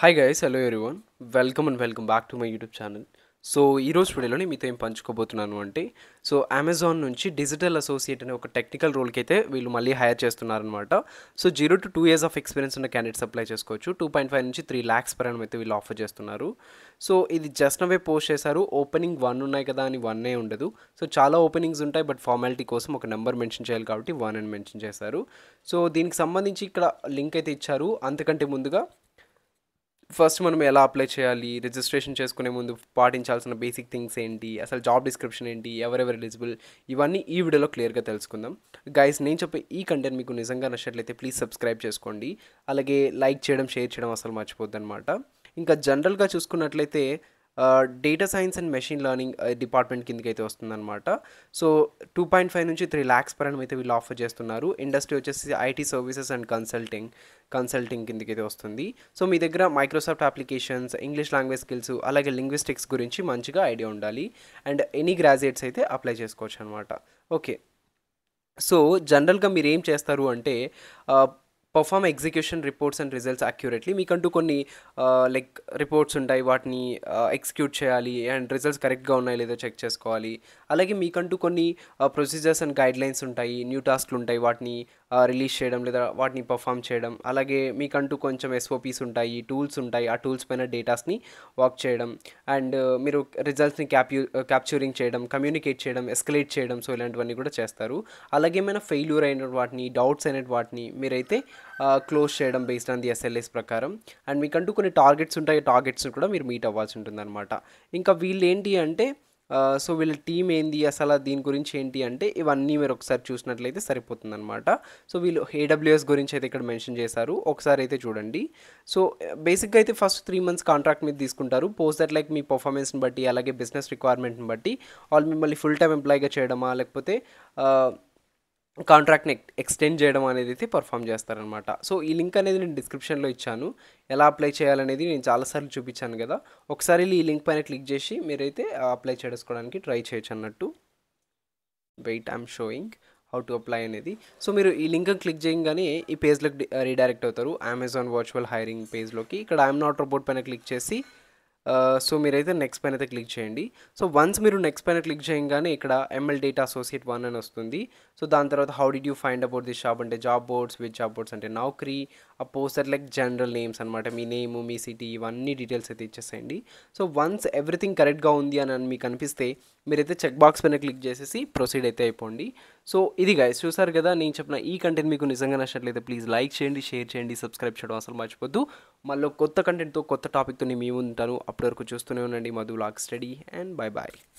hi guys hello one welcome and welcome back to my YouTube channel so ఈరోజు వీడియోలోని మీతో ఏం పంచుకోబోతున్నాను అంటే సో అమెజాన్ నుంచి డిజిటల్ అసోసియేట్ అనే ఒక టెక్నికల్ రోల్కి అయితే వీళ్ళు మళ్ళీ హైర్ చేస్తున్నారనమాట so zero to two years of experience ఉన్న క్యాండిడేట్స్ అప్లై చేసుకోవచ్చు టూ పాయింట్ ఫైవ్ నుంచి త్రీ ల్యాక్స్ పర్ అయితే వీళ్ళు ఆఫర్ చేస్తున్నారు సో ఇది జస్ట్ నవే పోస్ట్ చేశారు ఓపెనింగ్ వన్ ఉన్నాయి కదా అని వన్ ఉండదు సో చాలా ఓపెనింగ్స్ ఉంటాయి బట్ ఫార్మాలిటీ కోసం ఒక నెంబర్ మెన్షన్ చేయాలి కాబట్టి వన్ అని మెన్షన్ చేశారు సో దీనికి సంబంధించి ఇక్కడ లింక్ అయితే ఇచ్చారు అంతకంటే ముందుగా ఫస్ట్ మనం ఎలా అప్లై చేయాలి రిజిస్ట్రేషన్ చేసుకునే ముందు పాటించాల్సిన బేసిక్ థింగ్స్ ఏంటి అసలు జాబ్ డిస్క్రిప్షన్ ఏంటి ఎవరెవరు ఎలిజిబుల్ ఇవన్నీ ఈ వీడియోలో క్లియర్గా తెలుసుకుందాం గైస్ నేను చెప్పే ఈ కంటెంట్ మీకు నిజంగా నచ్చినట్లయితే ప్లీజ్ సబ్స్క్రైబ్ చేసుకోండి అలాగే లైక్ చేయడం షేర్ చేయడం అసలు మర్చిపోద్ది ఇంకా జనరల్గా చూసుకున్నట్లయితే data science and machine learning department కిందకి అయితే వస్తుందన్నమాట సో టూ పాయింట్ ఫైవ్ నుంచి త్రీ ల్యాక్స్ పర్ అయితే వీళ్ళు ఆఫర్ చేస్తున్నారు ఇండస్ట్రీ వచ్చేసి IT services and consulting consulting కిందకి అయితే వస్తుంది సో మీ దగ్గర Microsoft applications English language skills అలాగే లింగ్విస్టిక్స్ గురించి మంచిగా ఐడియా ఉండాలి అండ్ ఎనీ గ్రాడ్యుయేట్స్ అయితే అప్లై చేసుకోవచ్చు అనమాట ఓకే సో జనరల్గా మీరు ఏం చేస్తారు అంటే perform execution reports and results accurately మీకంటూ కొన్ని లైక్ రిపోర్ట్స్ ఉంటాయి వాటిని ఎగ్జిక్యూట్ చేయాలి అండ్ రిజల్ట్స్ కరెక్ట్గా ఉన్నాయో లేదో చెక్ చేసుకోవాలి అలాగే మీకంటూ కొన్ని ప్రొసీజర్స్ అండ్ గైడ్లైన్స్ ఉంటాయి న్యూ టాస్క్లు ఉంటాయి వాటిని రిలీజ్ చేయడం లేదా వాటిని పర్ఫామ్ చేయడం అలాగే మీకంటూ కొంచెం ఎస్ఓపీస్ ఉంటాయి టూల్స్ ఉంటాయి ఆ టూల్స్ పైన డేటాస్ని వర్క్ చేయడం అండ్ uh, మీరు రిజల్ట్స్ని క్యాప్యూ క్యాప్చరింగ్ చేయడం కమ్యూనికేట్ చేయడం ఎస్కలేట్ చేయడం సో ఇలాంటివన్నీ కూడా చేస్తారు అలాగే ఏమైనా ఫెయిల్యూర్ అయిన వాటిని డౌట్స్ అయిన వాటిని మీరైతే క్లోజ్ చేయడం బేస్డ్ ఆన్ ది ఎస్ఎల్ఎస్ ప్రకారం అండ్ మీకంటూ కొన్ని టార్గెట్స్ ఉంటాయి టార్గెట్స్ని కూడా మీరు మీట్ అవ్వాల్సి ఉంటుందన్నమాట ఇంకా వీళ్ళు ఏంటి అంటే సో వీళ్ళ టీం ఏంది అసలు దీని గురించి ఏంటి అంటే ఇవన్నీ మీరు ఒకసారి చూసినట్లయితే సరిపోతుందన్నమాట సో వీళ్ళు ఏడబ్ల్యూఎస్ గురించి అయితే ఇక్కడ మెన్షన్ చేశారు ఒకసారి అయితే చూడండి సో బేసిక్గా అయితే ఫస్ట్ త్రీ మంత్స్ కాంట్రాక్ట్ మీద తీసుకుంటారు పోస్ట్ దట్ లైక్ మీ పర్ఫార్మెన్స్ని బట్టి అలాగే బిజినెస్ రిక్వైర్మెంట్ని బట్టి వాళ్ళు మిమ్మల్ని ఫుల్ టైం ఎంప్లాయీగా చేయడమా లేకపోతే కాంట్రాక్ట్ని ఎక్స్టెండ్ చేయడం అనేది అయితే పర్ఫామ్ చేస్తారనమాట సో ఈ లింక్ అనేది నేను డిస్క్రిప్షన్లో ఇచ్చాను ఎలా అప్లై చేయాలనేది నేను చాలాసార్లు చూపించాను కదా ఒకసారి ఈ లింక్ పైన క్లిక్ చేసి మీరైతే అప్లై చేసుకోవడానికి ట్రై చేయొచ్చు అన్నట్టు wait I'm showing how to apply అనేది సో మీరు ఈ లింక్ క్లిక్ చేయగానే ఈ పేజ్లోకి రీడైరెక్ట్ అవుతారు అమెజాన్ వర్చువల్ హైరింగ్ పేజ్లోకి ఇక్కడ ఐఎమ్ నాట్ రోబోట్ పైన క్లిక్ చేసి సో మీరైతే నెక్స్ట్ పైన అయితే క్లిక్ చేయండి సో వన్స్ మీరు నెక్స్ట్ పైన క్లిక్ చేయగానే ఇక్కడ ఎంఎల్ డేటా అసోసియేట్ వన్ అని వస్తుంది సో దాని తర్వాత how did you find about this shop అంటే job boards with job boards అంటే నౌకరీ ఆ పోస్టర్ లైక్ జనరల్ నేమ్స్ అనమాట మీ నేమ్ మీ సిటీ ఇవన్నీ డీటెయిల్స్ అయితే ఇచ్చేసేయండి సో వన్స్ ఎవ్రీథింగ్ కరెక్ట్గా ఉంది అని మీకు అనిపిస్తే మీరైతే చెక్ బాక్స్ పైన క్లిక్ చేసేసి ప్రొసీడ్ అయితే అయిపోండి సో ఇది గైస్ చూసారు కదా నేను చెప్పిన ఈ కంటెంట్ మీకు నిజంగా నచ్చినట్లయితే ప్లీజ్ లైక్ చేయండి షేర్ చేయండి సబ్స్క్రైబ్ చేయడం అసలు మర్చిపోద్దు మళ్ళీ కొత్త కంటెంట్తో కొత్త టాపిక్తో మేము ఉంటాను అప్పటి వరకు చూస్తూనే ఉండండి మధు లాక్ స్టడీ అండ్ బాయ్ బాయ్